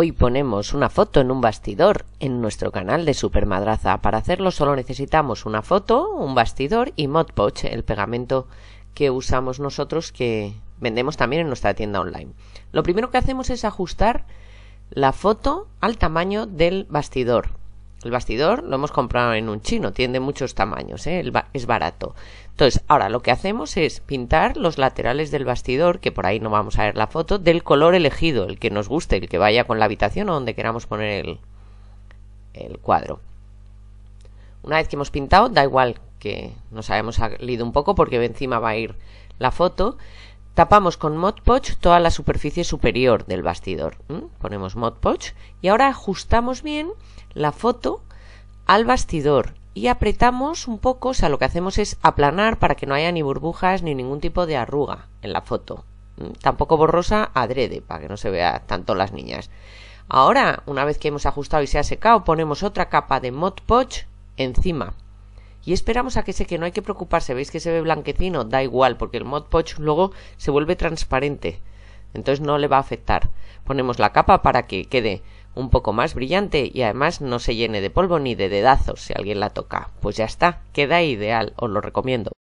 Hoy ponemos una foto en un bastidor en nuestro canal de Supermadraza. Para hacerlo solo necesitamos una foto, un bastidor y Podge, el pegamento que usamos nosotros que vendemos también en nuestra tienda online. Lo primero que hacemos es ajustar la foto al tamaño del bastidor. El bastidor lo hemos comprado en un chino, tiene muchos tamaños, ¿eh? es barato. Entonces, ahora lo que hacemos es pintar los laterales del bastidor, que por ahí no vamos a ver la foto, del color elegido, el que nos guste, el que vaya con la habitación o donde queramos poner el, el cuadro. Una vez que hemos pintado, da igual que nos hayamos salido un poco porque encima va a ir la foto, Tapamos con Mod Podge toda la superficie superior del bastidor. Ponemos Mod Podge y ahora ajustamos bien la foto al bastidor y apretamos un poco, o sea, lo que hacemos es aplanar para que no haya ni burbujas ni ningún tipo de arruga en la foto. Tampoco borrosa adrede, para que no se vea tanto las niñas. Ahora, una vez que hemos ajustado y se ha secado, ponemos otra capa de Mod Podge encima y esperamos a que seque, no hay que preocuparse, veis que se ve blanquecino, da igual, porque el Mod Podge luego se vuelve transparente, entonces no le va a afectar. Ponemos la capa para que quede un poco más brillante y además no se llene de polvo ni de dedazos si alguien la toca. Pues ya está, queda ideal, os lo recomiendo.